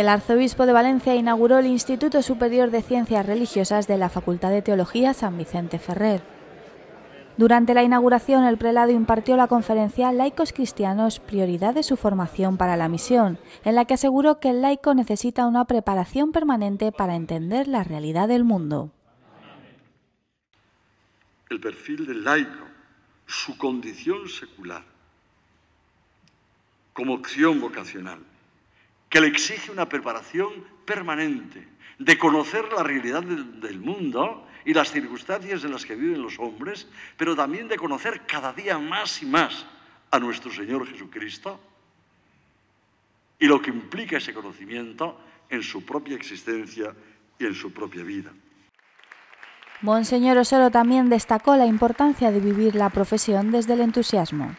El arzobispo de Valencia inauguró el Instituto Superior de Ciencias Religiosas de la Facultad de Teología San Vicente Ferrer. Durante la inauguración, el prelado impartió la conferencia Laicos Cristianos, prioridad de su formación para la misión, en la que aseguró que el laico necesita una preparación permanente para entender la realidad del mundo. El perfil del laico, su condición secular, como opción vocacional que le exige una preparación permanente de conocer la realidad del, mundo y las circunstancias en las que viven los hombres, pero también de conocer cada día más y más a nuestro Señor Jesucristo y lo que implica ese conocimiento en su propia existencia y en su propia vida. Monseñor Osoro también destacó la importancia de vivir la profesión desde el entusiasmo.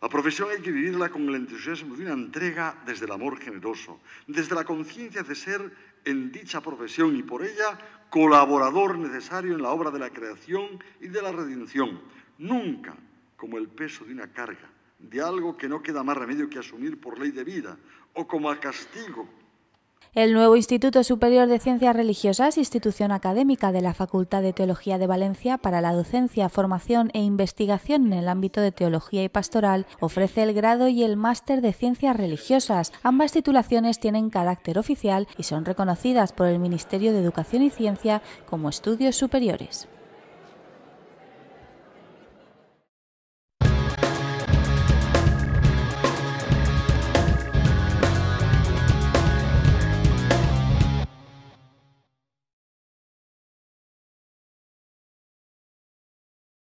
La profesión hay que vivirla con el entusiasmo de una entrega desde el amor generoso, desde la conciencia de ser en dicha profesión y por ella colaborador necesario en la obra de la creación y de la redención, nunca como el peso de una carga, de algo que no queda más remedio que asumir por ley de vida o como a castigo el nuevo Instituto Superior de Ciencias Religiosas, institución académica de la Facultad de Teología de Valencia para la docencia, formación e investigación en el ámbito de teología y pastoral, ofrece el grado y el máster de Ciencias Religiosas. Ambas titulaciones tienen carácter oficial y son reconocidas por el Ministerio de Educación y Ciencia como estudios superiores.